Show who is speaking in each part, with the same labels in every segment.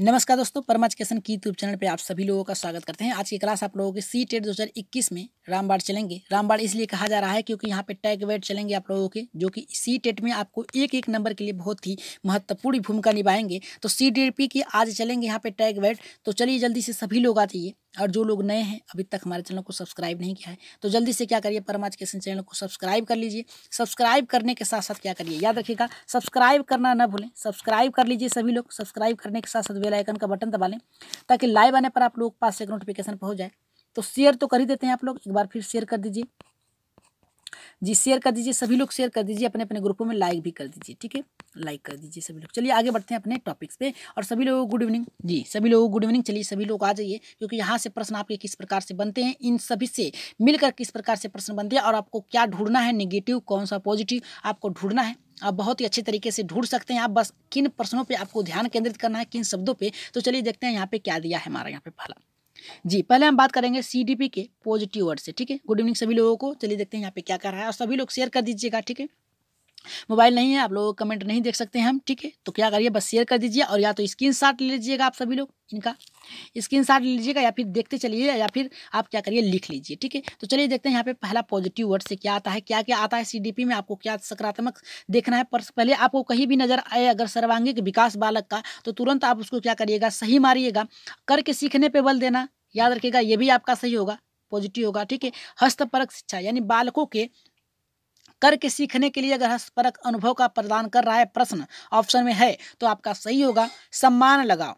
Speaker 1: नमस्कार दोस्तों परमा एजुकेशन की यूट्यूब चैनल पर आप सभी लोगों का स्वागत करते हैं आज की क्लास आप लोगों की सी टेट e इक्कीस में रामबाड़ चलेंगे रामबाड़ इसलिए कहा जा रहा है क्योंकि यहाँ पे टैग वेट चलेंगे आप लोगों के जो कि सी टेट e में आपको एक एक नंबर के लिए बहुत ही महत्वपूर्ण भूमिका निभाएंगे तो सी डी पी की आज चलेंगे यहाँ पर टैग वेट तो चलिए जल्दी से सभी लोग आ जाइए और जो लोग नए हैं अभी तक हमारे चैनल को सब्सक्राइब नहीं किया है तो जल्दी से क्या करिए परमाज एजुकेशन चैनल को सब्सक्राइब कर लीजिए सब्सक्राइब करने के साथ साथ क्या करिए याद रखिएगा सब्सक्राइब करना ना भूलें सब्सक्राइब कर लीजिए सभी लोग सब्सक्राइब करने के साथ साथ बेलाइकन का बटन दबा लें ताकि लाइव आने पर आप लोग पास एक नोटिफिकेशन पहुँच जाए तो शेयर तो कर ही देते हैं आप लोग एक बार फिर शेयर कर दीजिए जी शेयर कर दीजिए सभी लोग शेयर कर दीजिए अपने अपने ग्रुपों में लाइक भी कर दीजिए ठीक है लाइक कर दीजिए सभी लोग चलिए आगे बढ़ते हैं अपने टॉपिक्स पे और सभी लोगों को गुड इवनिंग जी सभी लोगों को गुड इवनिंग चलिए सभी लोग आ जाइए क्योंकि यहाँ से प्रश्न आपके किस प्रकार से बनते हैं इन सभी से मिलकर किस प्रकार से प्रश्न बनते हैं और आपको क्या ढूंढना है निगेटिव कौन सा पॉजिटिव आपको ढूंढना है आप बहुत ही अच्छे तरीके से ढूंढ सकते हैं आप बस किन प्रश्नों पर आपको ध्यान केंद्रित करना है किन शब्दों पर तो चलिए देखते हैं यहाँ पे क्या दिया है हमारा यहाँ पे पहला जी पहले हम बात करेंगे पी के पॉजिटिव वर्ड से ठीक है गुड इवनिंग सभी लोगों को चलिए देखते हैं यहाँ पे क्या कर रहा है और सभी लोग शेयर कर दीजिएगा ठीक है मोबाइल नहीं है आप लोग कमेंट नहीं देख सकते हैं हम ठीक है तो क्या करिए बस शेयर कर दीजिए और या तो स्क्रीन ले लीजिएगा आप सभी लोग इनका स्क्रीन शॉट लीजिएगा या फिर देखते चलिए या फिर आप क्या करिए लिख लीजिए ठीक है तो चलिए देखते हैं यहाँ पे पहला पॉजिटिव वर्ड से क्या आता है क्या क्या आता है सी में आपको क्या सकारात्मक देखना है पर पहले आपको कहीं भी नजर आए अगर सर्वांगीण विकास बालक का तो तुरंत आप उसको क्या करिएगा सही मारिएगा करके सीखने पर बल देना याद रखिएगा ये भी आपका सही होगा पॉजिटिव होगा ठीक है हस्तपरक शिक्षा यानी बालकों के करके सीखने के लिए अगर हस्तपरक अनुभव का प्रदान कर रहा है प्रश्न ऑप्शन में है तो आपका सही होगा सम्मान लगाओ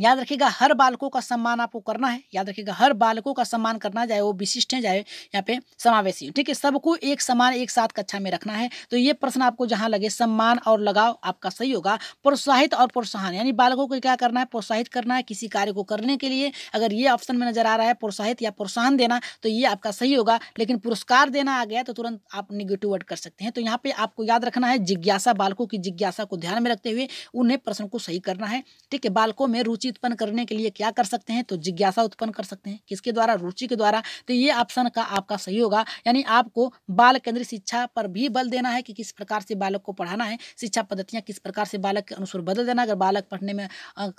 Speaker 1: याद रखिएगा हर बालकों का सम्मान आपको करना है याद रखिएगा हर बालकों का सम्मान करना चाहे वो विशिष्ट हैं चाहे यहाँ पे समावेशी हो ठीक है सबको एक समान एक साथ कक्षा में रखना है तो ये प्रश्न आपको जहाँ लगे सम्मान और लगाव आपका सही होगा प्रोत्साहित और प्रोत्साहन यानी बालकों को क्या करना है प्रोत्साहित करना है किसी कार्य को करने के लिए अगर ये ऑप्शन में नजर आ रहा है प्रोत्साहित या प्रोत्साहन देना तो ये आपका सही होगा लेकिन पुरस्कार देना आ गया तो तुरंत आप निगेटिव वर्ड कर सकते हैं तो यहाँ पे आपको याद रखना है जिज्ञासा बालकों की जिज्ञासा को ध्यान में रखते हुए उन्हें प्रश्न को सही करना है ठीक है बालकों में रुचि उत्पन्न करने के लिए क्या कर सकते हैं तो जिज्ञासा उत्पन्न कर सकते हैं किसके द्वारा रुचि के द्वारा तो ये ऑप्शन का आपका सही होगा यानी आपको बाल केंद्रित शिक्षा पर भी बल देना है कि किस प्रकार से बालक को पढ़ाना है शिक्षा पद्धतियाँ किस प्रकार से बालक के अनुसार बदल देना अगर बालक पढ़ने में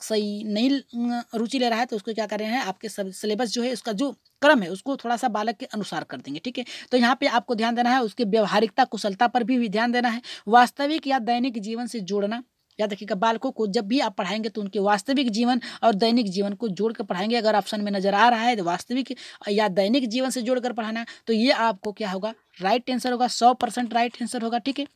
Speaker 1: सही नहीं रुचि ले रहा है तो उसको क्या कर रहे हैं आपके सिलेबस जो है उसका जो क्रम है उसको थोड़ा सा बालक के अनुसार कर देंगे ठीक है तो यहाँ पे आपको ध्यान देना है उसके व्यवहारिकता कुशलता पर भी ध्यान देना है वास्तविक या दैनिक जीवन से जोड़ना याद रखिएगा बालकों को जब भी आप पढ़ाएंगे तो उनके वास्तविक जीवन और दैनिक जीवन को जोड़कर पढ़ाएंगे अगर ऑप्शन में नजर आ रहा है तो वास्तविक या दैनिक जीवन से जोड़कर पढ़ाना तो ये आपको क्या होगा राइट आंसर होगा सौ परसेंट राइट आंसर होगा ठीक है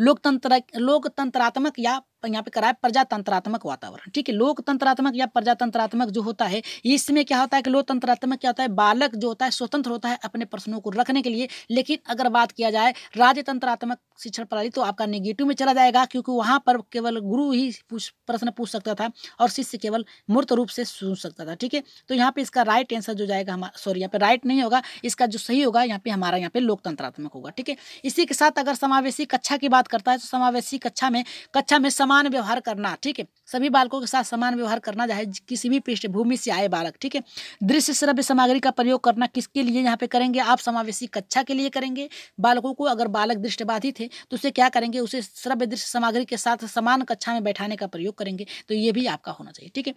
Speaker 1: लोकतंत्र लोकतंत्रात्मक या तो यहाँ पे कराया प्रजातंत्रात्मक वातावरण ठीक है लोकतंत्रात्मक या प्रजातंत्रात्मक जो होता है इसमें क्या होता है कि लोकतंत्रात्मक क्या होता है बालक जो होता है स्वतंत्र होता है अपने प्रश्नों को रखने के लिए लेकिन अगर बात किया जाए राज्यतंत्रात्मक शिक्षण प्रणाली तो आपका निगेटिव में चला जाएगा क्योंकि वहाँ पर केवल गुरु ही प्रश्न पूछ सकता था और शिष्य केवल मूर्त रूप से सुन सकता था ठीक है तो यहाँ पे इसका राइट आंसर जो जाएगा हमारा सॉरी यहाँ पे राइट नहीं होगा इसका जो सही होगा यहाँ पे हमारा यहाँ पे लोकतंत्रात्मक होगा ठीक है इसी के साथ अगर समावेशी कक्षा की बात करता है तो समावेशी कक्षा में कक्षा में समान व्यवहार करना ठीक है सभी बालकों के साथ समान व्यवहार करना चाहे किसी भी पृष्ठभूमि से आए बालक ठीक है दृश्य श्रव्य सामग्री का प्रयोग करना किसके लिए यहाँ पे करेंगे आप समावेशी कक्षा के लिए करेंगे बालकों को अगर बालक दृष्टिबाधित है तो उसे क्या करेंगे उसे श्रव्य दृश्य सामग्री के साथ समान कक्षा में बैठाने का प्रयोग करेंगे तो ये भी आपका होना चाहिए ठीक है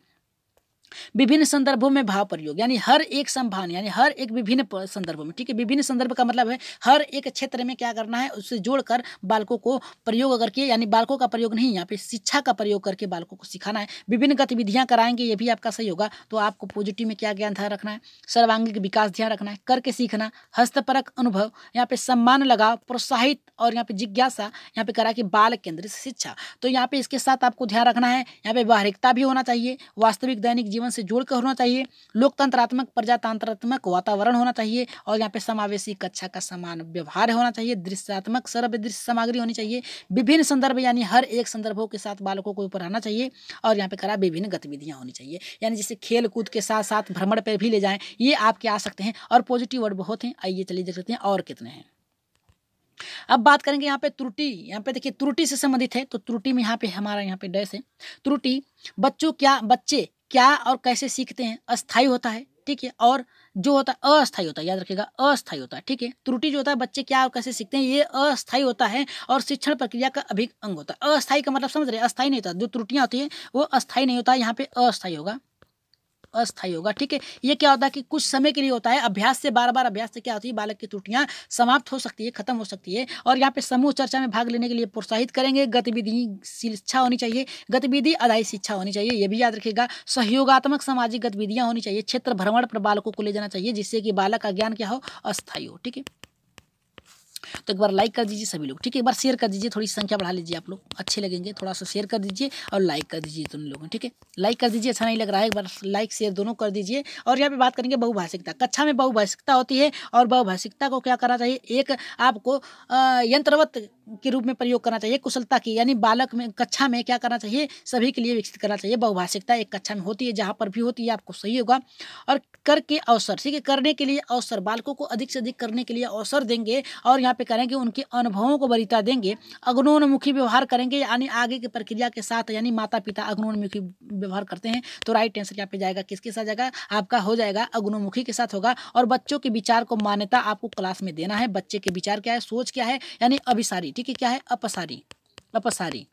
Speaker 1: विभिन्न संदर्भों में भाव प्रयोग यानी हर एक संभान यानी हर एक विभिन्न संदर्भों में ठीक है विभिन्न संदर्भ का मतलब है हर एक क्षेत्र में क्या करना है उससे जोड़कर बालकों को प्रयोग करके यानी बालकों का प्रयोग नहीं यहाँ पे शिक्षा का प्रयोग करके बालकों को सिखाना है विभिन्न गतिविधियां कराएंगे ये भी आपका सही होगा तो आपको पॉजिटिव में क्या ज्ञान ध्यान रखना है सर्वांगीण विकास ध्यान रखना है करके सीखना हस्तपरक अनुभव यहाँ पे सम्मान लगाव प्रोत्साहित और यहाँ पे जिज्ञासा यहाँ पे करा कि बाल केंद्रित शिक्षा तो यहाँ पे इसके साथ आपको ध्यान रखना है यहाँ पे व्यवहारिकता भी होना चाहिए वास्तविक दैनिक जीवन जीवन से जोड़कर होना चाहिए लोकतंत्रात्मक प्रजातंत्रात्मक वातावरण होना चाहिए और यहाँ पे समावेशी कक्षा का समान व्यवहार होना चाहिए दृश्यात्मक सर्वदृश्य सामग्री होनी चाहिए विभिन्न संदर्भ यानी हर एक संदर्भों के साथ बालकों को पढ़ाना चाहिए और यहाँ पे करा विभिन्न गतिविधियाँ होनी चाहिए यानी जैसे खेल कूद के साथ साथ भ्रमण पर भी ले जाएँ ये आपके आ सकते हैं और पॉजिटिव वर्ड बहुत हैं आइए चलिए देख सकते हैं और कितने हैं अब बात करेंगे यहाँ पे त्रुटि यहाँ पे देखिए त्रुटि से संबंधित है तो त्रुटि में यहाँ पे हमारा यहाँ पे डैश है त्रुटि बच्चों क्या बच्चे क्या और कैसे सीखते हैं अस्थाई होता है ठीक है और जो होता है अस्थाई होता है याद रखिएगा अस्थाई होता है ठीक है त्रुटि जो होता है बच्चे क्या और कैसे सीखते हैं ये अस्थाई होता है और शिक्षण प्रक्रिया का अभिक अंग होता है अस्थाई का मतलब समझ रहे अस्थाई नहीं होता जो त्रुटियां होती है वो अस्थाई नहीं होता है यहाँ पे अस्थाई होगा अस्थायी होगा ठीक है ये क्या होता है कि कुछ समय के लिए होता है अभ्यास से बार बार अभ्यास से क्या होती है बालक की त्रुटियाँ समाप्त हो सकती है खत्म हो सकती है और यहाँ पे समूह चर्चा में भाग लेने के लिए प्रोत्साहित करेंगे गतिविधि शिक्षा होनी चाहिए गतिविधि आधारित शिक्षा होनी चाहिए ये भी याद रखेगा सहयोगात्मक सामाजिक गतिविधियाँ होनी चाहिए क्षेत्र भ्रमण पर बालकों को ले जाना चाहिए जिससे कि बालक का ज्ञान क्या हो अस्थायी हो ठीक है तो एक बार लाइक कर दीजिए सभी लोग ठीक है एक बार शेयर कर दीजिए थोड़ी संख्या बढ़ा लीजिए आप लोग अच्छे लगेंगे थोड़ा सा शेयर कर दीजिए और लाइक कर दीजिए दोनों लोगों ठीक है लाइक कर दीजिए अच्छा नहीं लग रहा है एक बार लाइक शेयर दोनों कर दीजिए और यहाँ पे बात करेंगे बहुभाषिकता कक्षा में बहुभाषिकता होती है और बहुभाषिकता को क्या करना चाहिए एक आपको यंत्रवत के रूप में प्रयोग करना चाहिए कुशलता की यानी बालक में कक्षा में क्या करना चाहिए सभी के लिए विकसित करना चाहिए बहुभाषिकता एक कक्षा में होती है जहाँ पर भी होती है आपको सही होगा और करके अवसर ठीक है करने के लिए अवसर बालकों को अधिक से अधिक करने के लिए अवसर देंगे और यहाँ यहाँ पे करेंगे उनके अनुभवों को वरीता देंगे अग्नोन्मुखी व्यवहार करेंगे यानी आगे की प्रक्रिया के साथ यानी माता पिता अग्नोन्मुखी व्यवहार करते हैं तो राइट आंसर यहाँ पे जाएगा किसके साथ जाएगा आपका हो जाएगा अग्नोन्मुखी के साथ होगा और बच्चों के विचार को मान्यता आपको क्लास में देना है बच्चे के विचार क्या है सोच क्या है यानी अभिसारी ठीक है क्या है अपसारी अपसारी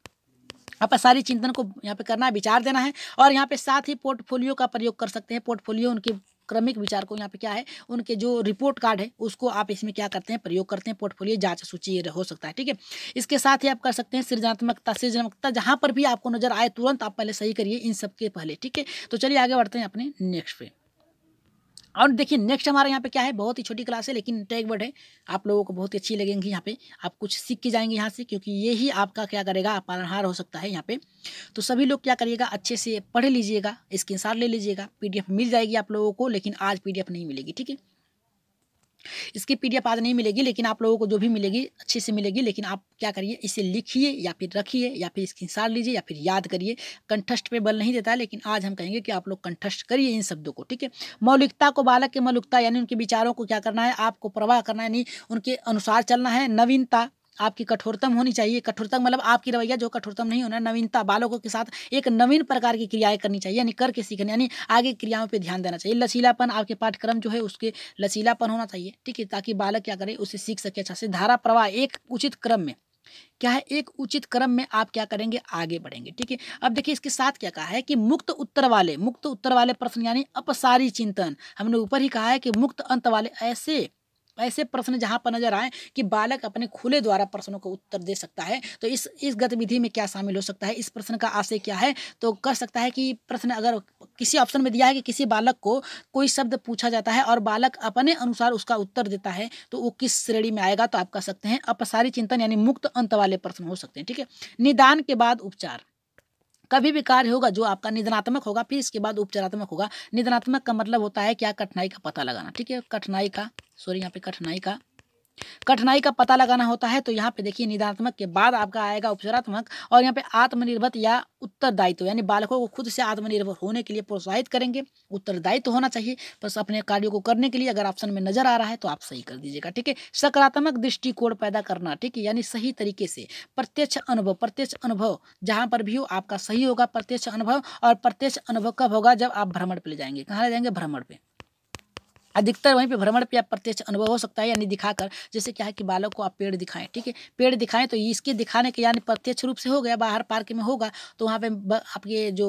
Speaker 1: आप सारी चिंतन को यहाँ पे करना है विचार देना है और यहाँ पे साथ ही पोर्टफोलियो का प्रयोग कर सकते हैं पोर्टफोलियो उनके क्रमिक विचार को यहाँ पे क्या है उनके जो रिपोर्ट कार्ड है उसको आप इसमें क्या करते हैं प्रयोग करते हैं पोर्टफोलियो जाँच सूची हो सकता है ठीक है इसके साथ ही आप कर सकते हैं सृजनात्मकता सृजनात्मकता जहाँ पर भी आपको नजर आए तुरंत आप पहले सही करिए इन सबके पहले ठीक है तो चलिए आगे बढ़ते हैं अपने नेक्स्ट पे और देखिए नेक्स्ट हमारे यहाँ पे क्या है बहुत ही छोटी क्लास है लेकिन टैग वर्ड है आप लोगों को बहुत ही अच्छी लगेंगी यहाँ पे आप कुछ सीख के जाएंगे यहाँ से क्योंकि ये ही आपका क्या करेगा अपहरणहार हो सकता है यहाँ पे तो सभी लोग क्या करिएगा अच्छे से पढ़ लीजिएगा स्क्रीन ले लीजिएगा पी मिल जाएगी आप लोगों को लेकिन आज पी नहीं मिलेगी ठीक है इसकी पी आज नहीं मिलेगी लेकिन आप लोगों को जो भी मिलेगी अच्छे से मिलेगी लेकिन आप क्या करिए इसे लिखिए या फिर रखिए या फिर इसकी सार लीजिए या फिर याद करिए कंठस्थ पे बल नहीं देता है लेकिन आज हम कहेंगे कि आप लोग कंठस्थ करिए इन शब्दों को ठीक है मौलिकता को बालक की मौलिकता यानी उनके विचारों को क्या करना है आपको प्रवाह करना है नहीं उनके अनुसार चलना है नवीनता आपकी कठोरतम होनी चाहिए कठोरतम मतलब आपकी रवैया जो कठोरतम नहीं होना नवीनता बालकों के साथ एक नवीन प्रकार की क्रियाएं करनी चाहिए यानी करके सीखना यानी आगे क्रियाओं पर ध्यान देना चाहिए लचीलापन आपके पाठ्यक्रम जो है उसके लचीलापन होना चाहिए ठीक है ताकि बालक क्या करे उसे सीख सके अच्छा से धारा प्रवाह एक उचित क्रम में क्या है एक उचित क्रम में आप क्या करेंगे आगे बढ़ेंगे ठीक है अब देखिए इसके साथ क्या कहा है कि मुक्त उत्तर वाले मुक्त उत्तर वाले प्रश्न यानी अपसारी चिंतन हमने ऊपर ही कहा है कि मुक्त अंत वाले ऐसे ऐसे प्रश्न जहाँ पर नजर आए कि बालक अपने खुले द्वारा प्रश्नों को उत्तर दे सकता है तो इस इस गतिविधि में क्या शामिल हो सकता है इस प्रश्न का आशय क्या है तो कह सकता है कि प्रश्न अगर किसी ऑप्शन में दिया है कि किसी बालक को कोई शब्द पूछा जाता है और बालक अपने अनुसार उसका उत्तर देता है तो वो किस श्रेणी में आएगा तो आप कह सकते हैं अपसारी चिंतन यानी मुक्त अंत वाले प्रश्न हो सकते हैं ठीक है निदान के बाद उपचार कभी भी कार्य होगा जो आपका निधनात्मक होगा फिर इसके बाद उपचारात्मक होगा निधनात्मक का मतलब होता है क्या कठिनाई का पता लगाना ठीक है कठिनाई का सॉरी यहाँ पे कठिनाई का कठिनाई का पता लगाना होता है तो यहाँ पे देखिए निदानात्मक के बाद आपका आएगा उपचारात्मक और यहाँ पे आत्मनिर्भर या उत्तरदायित्व यानी बालकों को खुद से आत्मनिर्भर होने के लिए प्रोत्साहित करेंगे उत्तरदायित्व होना चाहिए बस अपने कार्यों को करने के लिए अगर ऑप्शन में नजर आ रहा है तो आप सही कर दीजिएगा ठीक है सकारात्मक दृष्टिकोण पैदा करना ठीक है यानी सही तरीके से प्रत्यक्ष अनुभव प्रत्यक्ष अनुभव जहाँ पर भी हो आपका सही होगा प्रत्यक्ष अनुभव और प्रत्यक्ष अनुभव कब होगा जब आप भ्रमण पर ले जाएंगे कहाँ ले जाएंगे भ्रमण पर अधिकतर वहीं पर भ्रमण पे प्रत्यक्ष अनुभव हो सकता है यानी दिखाकर जैसे क्या है कि बालक को आप पेड़ दिखाएं ठीक है पेड़ दिखाएं तो इसके दिखाने के यानी प्रत्यक्ष रूप से हो गया बाहर पार्क में होगा तो वहाँ पे आपके जो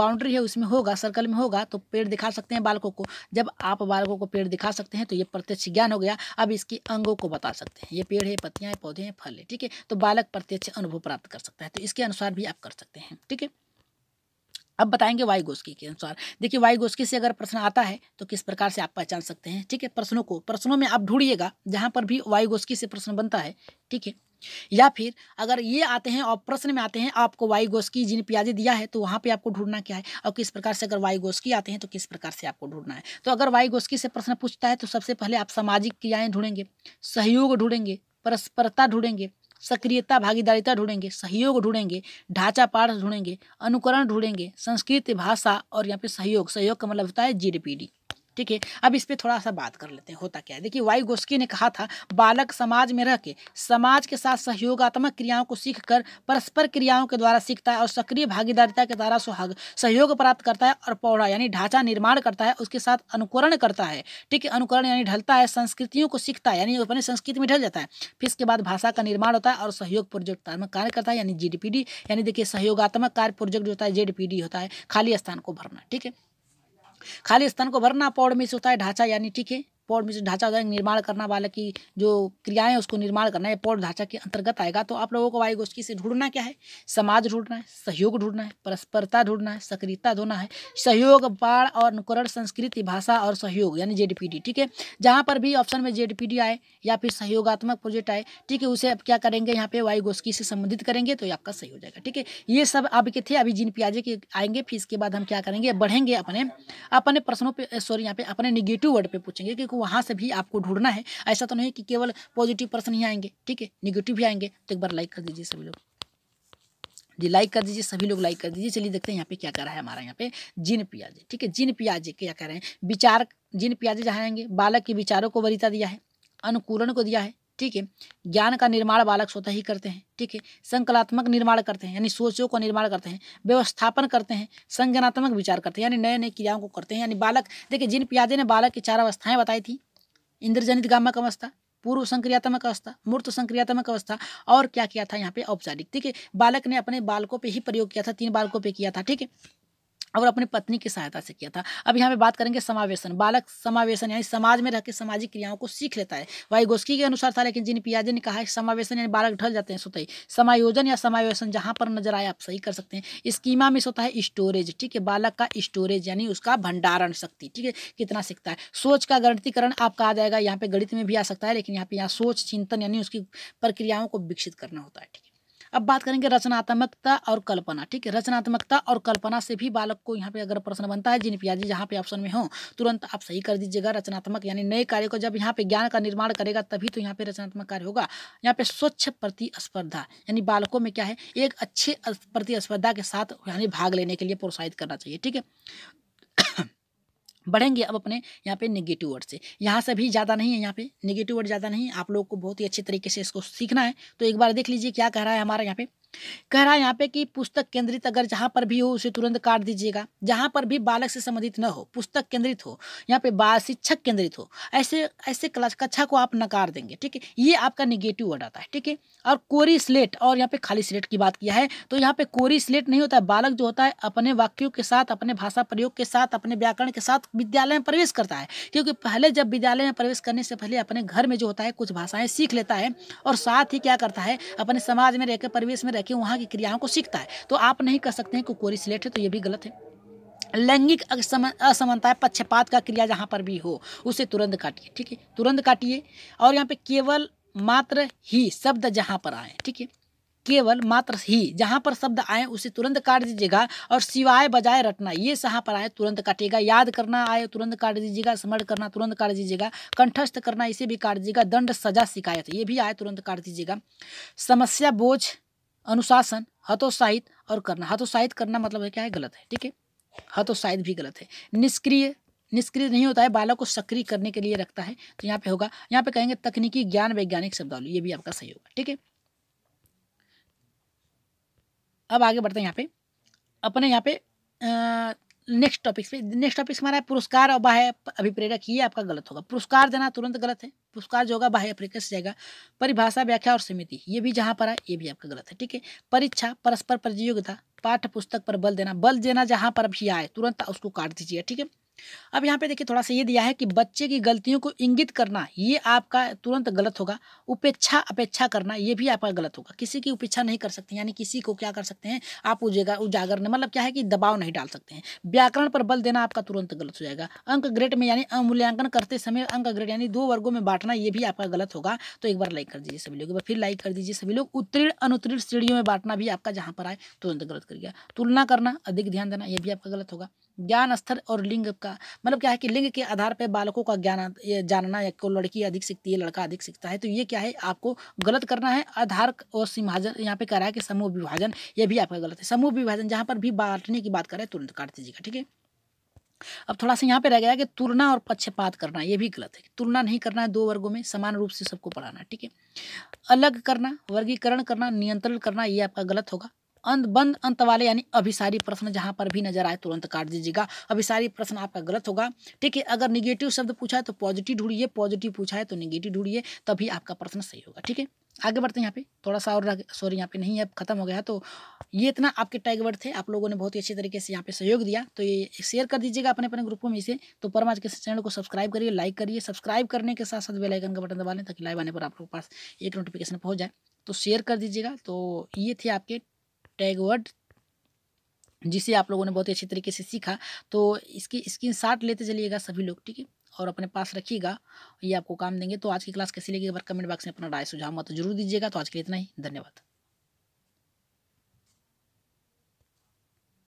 Speaker 1: बाउंड्री है उसमें होगा सर्कल में होगा तो पेड़ दिखा सकते हैं बालकों को जब आप बालकों को पेड़ दिखा सकते हैं तो ये प्रत्यक्ष ज्ञान हो गया अब इसके अंगों को बता सकते हैं ये पेड़ है पत्तियाँ पौधे हैं फल है ठीक है तो बालक प्रत्यक्ष अनुभव प्राप्त कर सकता है तो इसके अनुसार भी आप कर सकते हैं ठीक है अब बताएंगे वाई गोस्की के अनुसार देखिए वाई गोस्की से अगर प्रश्न आता है तो किस प्रकार से आप पहचान सकते हैं ठीक है प्रश्नों को प्रश्नों में आप ढूंढिएगा जहाँ पर भी वाई गोस्की से प्रश्न बनता है ठीक है या फिर अगर ये आते हैं और प्रश्न में आते हैं आपको वाई गोस्की जिन प्याजे दिया है तो वहाँ पे आपको ढूंढना क्या है और किस प्रकार से अगर वाई गोस्की आते हैं तो किस प्रकार से आपको ढूंढना है तो अगर वाई गोस्की से प्रश्न पूछता है तो सबसे पहले आप सामाजिक क्रियाएं ढूंढेंगे सहयोग ढूंढेंगे परस्परता ढूंढेंगे सक्रियता भागीदारीता ढूंढेंगे सहयोग ढूंढेंगे ढांचा पाठ ढूंढेंगे अनुकरण ढूंढेंगे संस्कृत भाषा और यहाँ पे सहयोग सहयोग का मतलब होता है जी ठीक है अब इस पर थोड़ा सा बात कर लेते हैं होता क्या है देखिए वाई गोस्की ने कहा था बालक समाज में रह के समाज के साथ सहयोगात्मक क्रियाओं को सीखकर परस्पर क्रियाओं के द्वारा सीखता है और सक्रिय भागीदारिता के द्वारा सहयोग प्राप्त करता है और पौड़ा यानी ढांचा निर्माण करता है उसके साथ अनुकरण करता है ठीक है अनुकरण यानी ढलता है संस्कृतियों को सीखता है यानी अपने संस्कृति में ढल जाता है फिर इसके बाद भाषा का निर्माण होता है और सहयोग प्रोजेक्टात्मक कार्य करता है यानी जी यानी देखिए सहयोगात्मक कार्य प्रोजेक्ट जो होता है जेड होता है खाली स्थान को भरना ठीक है खाली स्तन को भरना पौड़ में से होता है ढांचा यानी ठीक है पोर्ट मिश्र ढांचा निर्माण करना वाला की जो क्रियाएं उसको निर्माण करना है पोर्ट ढांचा के अंतर्गत आएगा तो आप लोगों को वायु गोष्ठी से ढूंढना क्या है समाज ढूंढना है सहयोग ढूंढना है परस्परता ढूंढना है सक्रियता ढूंढना है सहयोग बाढ़ और अनुकरण संस्कृति भाषा और सहयोग यानी जे ठीक है जहाँ पर भी ऑप्शन में जे आए या फिर सहयोगात्मक प्रोजेक्ट आए ठीक है उसे अब क्या करेंगे यहाँ पे वायु गोष्ठी से संबंधित करेंगे तो ये आपका सही हो जाएगा ठीक है ये सब अब के थे अभी जिन प्याजे के आएंगे फिर इसके बाद हम क्या करेंगे बढ़ेंगे अपने अपने प्रश्नों पर सॉरी यहाँ पे अपने निगेटिव वर्ड पर पूछेंगे क्योंकि वहाँ से भी आपको ढूंढना है ऐसा तो नहीं कि केवल पॉजिटिव पर्सन ही आएंगे ठीक है निगेटिव भी आएंगे तो एक बार लाइक कर दीजिए सभी लोग जी लाइक कर दीजिए सभी लोग लाइक कर दीजिए चलिए देखते हैं यहाँ पे क्या कर रहा है हमारा यहाँ पे जिन पियाजे ठीक है जिन पियाजे क्या कह रहे हैं विचार जिन पियाजे जहाँ आएंगे बालक के विचारों को वरीता दिया है अनुकूलन को दिया है ठीक है ज्ञान का निर्माण बालक स्वतः ही करते हैं ठीक है संकलात्मक निर्माण करते हैं यानी सोचों का निर्माण करते हैं व्यवस्थापन करते हैं संज्ञानात्मक विचार करते हैं यानी नए नए क्रियाओं को करते हैं यानी बालक देखिए जिन प्यादे ने बालक की चार अवस्थाएं बताई थी इंद्रजनित गामक अवस्था पूर्व संक्रियात्मक अवस्था मूर्त संक्रियात्मक अवस्था और क्या किया था यहाँ पे औपचारिक ठीक है बालक ने अपने बालकों पे ही प्रयोग किया था तीन बालकों पे किया था ठीक है और अपनी पत्नी की सहायता से किया था अब यहाँ पे बात करेंगे समावेशन बालक समावेशन यानी समाज में रहकर सामाजिक क्रियाओं को सीख लेता है वाई गोस्की के अनुसार था लेकिन जिन पियाजे ने कहा है समावेशन यानी बालक ढल जाते हैं सोते ही समायोजन या समावेशन जहाँ पर नजर आए आप सही कर सकते हैं स्कीमा में सोता है स्टोरेज ठीक है बालक का स्टोरेज यानी उसका भंडारण शक्ति ठीक है कितना सीखता है सोच का गणतीकरण आपका आ जाएगा यहाँ पे गणित में भी आ सकता है लेकिन यहाँ पे यहाँ सोच चिंतन यानी उसकी प्रक्रियाओं को विकसित करना होता है ठीक है अब बात करेंगे रचनात्मकता और कल्पना ठीक है रचनात्मकता और कल्पना से भी बालक को यहाँ पे अगर प्रश्न बनता है जिन प्याजी जहाँ पे ऑप्शन में हो तुरंत आप सही कर दीजिएगा रचनात्मक यानी नए कार्य को जब यहाँ पे ज्ञान का निर्माण करेगा तभी तो यहाँ पे रचनात्मक कार्य होगा यहाँ पे स्वच्छ प्रतिस्पर्धा यानी बालकों में क्या है एक अच्छे प्रतिस्पर्धा के साथ यानी भाग लेने के लिए प्रोत्साहित करना चाहिए ठीक है बढ़ेंगे अब अपने यहाँ पे निगेटिव वर्ड से यहाँ से भी ज़्यादा नहीं है यहाँ पे निगेटिव वर्ड ज़्यादा नहीं आप लोग को बहुत ही अच्छे तरीके से इसको सीखना है तो एक बार देख लीजिए क्या कह रहा है हमारा यहाँ पे कह रहा है यहाँ पे कि पुस्तक केंद्रित अगर जहाँ पर भी हो उसे तुरंत काट दीजिएगा जहाँ पर भी बालक से संबंधित न हो पुस्तक केंद्रित हो यहाँ पे बाल शिक्षक केंद्रित हो ऐसे ऐसे क्लास कक्षा को आप नकार देंगे ठीक है ये आपका निगेटिव वर्ड आता है ठीक है और कोरी स्लेट और यहाँ पे खाली स्लेट की बात किया है तो यहाँ पे कोरी स्लेट नहीं होता है बालक जो होता है अपने वाक्यों के साथ अपने भाषा प्रयोग के साथ अपने व्याकरण के साथ विद्यालय में प्रवेश करता है क्योंकि पहले जब विद्यालय में प्रवेश करने से पहले अपने घर में जो होता है कुछ भाषाएं सीख लेता है और साथ ही क्या करता है अपने समाज में रहकर परिवेश में रह के वहाँ की क्रियाओं को सीखता है तो आप नहीं कह सकते हैं कि कोरी सिलेट है तो ये भी गलत है लैंगिक असमानता पक्षपात का क्रिया जहाँ पर भी हो उसे तुरंत काटिए ठीक है तुरंत काटिए और यहाँ पे केवल मात्र ही शब्द जहाँ पर आए ठीक है केवल मात्र ही जहाँ पर शब्द आए उसे तुरंत काट दीजिएगा और सिवाय बजाय रटना ये जहाँ पर आए तुरंत काटिएगा याद करना आए तुरंत काट दीजिएगा स्मरण करना तुरंत काट दीजिएगा कंठस्थ करना इसे भी काट दीजिएगा दंड सजा शिकायत ये भी आए तुरंत काट दीजिएगा समस्या बोझ अनुशासन हतोत्साहित और करना हतोत्साहित करना मतलब है क्या है गलत है ठीक है हतोत्साहित भी गलत है निष्क्रिय निष्क्रिय नहीं होता है बालक को सक्रिय करने के लिए रखता है तो यहाँ पे होगा यहाँ पे कहेंगे तकनीकी ज्ञान वैज्ञानिक शब्दावली ये भी आपका सही होगा ठीक है अब आगे बढ़ते हैं यहाँ पे अपने यहाँ पे नेक्स्ट टॉपिक पे नेक्स्ट टॉपिक हमारा पुरस्कार और बाह्य अभिप्रेरक ये आपका गलत होगा पुरस्कार देना तुरंत गलत है पुरस्कार जो होगा बाह्य अभिप्रेरक से जाएगा परिभाषा व्याख्या और समिति ये भी जहाँ पर आए ये भी आपका गलत है ठीक है परीक्षा परस्पर प्रतियोगिता पाठ्य पुस्तक पर बल देना बल देना जहाँ पर भी आए तुरंत उसको काट दीजिए ठीक है अब यहाँ पे देखिए थोड़ा सा ये दिया है कि बच्चे की गलतियों को इंगित करना ये आपका तुरंत गलत होगा उपेक्षा अपेक्षा करना ये भी आपका गलत होगा किसी की उपेक्षा नहीं कर सकते यानी किसी को क्या कर सकते हैं आप उजेगा उजागर नहीं मतलब क्या है कि दबाव नहीं डाल सकते हैं व्याकरण पर बल देना आपका तुरंत गलत हो जाएगा अंक ग्रेड में यानी मूल्यांकन करते समय अंक ग्रेड यानी दो वर्गों में बांटना ये भी आपका गलत होगा तो एक बार लाइक कर दीजिए सभी लोग फिर लाइक कर दीजिए सभी लोग उत्तीर्ण अनुत्तीर्ण श्रेणियों में बांटना भी आपका जहाँ पर आए तुरंत गलत कर गया तुलना करना अधिक ध्यान देना यह भी आपका गलत होगा ज्ञान स्तर और लिंग का मतलब क्या है कि लिंग के आधार पर बालकों का ज्ञान जानना या को लड़की अधिक सीखती है लड़का अधिक सीखता है तो ये क्या है आपको गलत करना है आधार और सिमाजन यहाँ पे कह रहा है कि समूह विभाजन ये भी आपका गलत है समूह विभाजन जहाँ पर भी बांटने की बात करें तुरंत काट दीजिएगा ठीक है अब थोड़ा सा यहाँ पे रह गया कि तुलना और पक्षपात करना ये भी गलत है तुलना नहीं करना है दो वर्गों में समान रूप से सबको पढ़ाना ठीक है अलग करना वर्गीकरण करना नियंत्रण करना ये आपका गलत होगा अंत बंद अंत वाले यानी अभिसारी प्रश्न जहां पर भी नजर आए तुरंत काट दीजिएगा अभिसारी प्रश्न आपका गलत होगा ठीक है अगर निगेटिव शब्द पूछा है तो पॉजिटिव ढूंढिए पॉजिटिव पूछा है तो निगेटिव ढूंढिए तभी आपका प्रश्न सही होगा ठीक है आगे बढ़ते हैं यहाँ पे थोड़ा सा और सॉरी यहाँ पे नहीं है खत्म हो गया तो ये इतना आपके टैग वर्ड थे आप लोगों ने बहुत ही अच्छे तरीके से यहाँ पे सहयोग दिया तो ये शेयर कर दीजिएगा अपने अपने ग्रुपों में इसे तो परमाज के चैनल को सब्सक्राइब करिए लाइक करिए सब्सक्राइब करने के साथ साथ बेलाइकन का बटन दबा लें ताकि लाइव आने पर आप लोगों के पास एक नोटिफिकेशन पहुँच जाए तो शेयर कर दीजिएगा तो ये थे आपके टैग वर्ड जिसे आप लोगों ने बहुत ही अच्छे तरीके से सीखा तो इसकी स्क्रीन शार्ट लेते चलिएगा सभी लोग ठीक है और अपने पास रखिएगा ये आपको काम देंगे तो आज की क्लास कैसी लगी एक बार कमेंट बॉक्स में अपना राय सुझाव मत जरूर दीजिएगा तो आज के लिए इतना ही धन्यवाद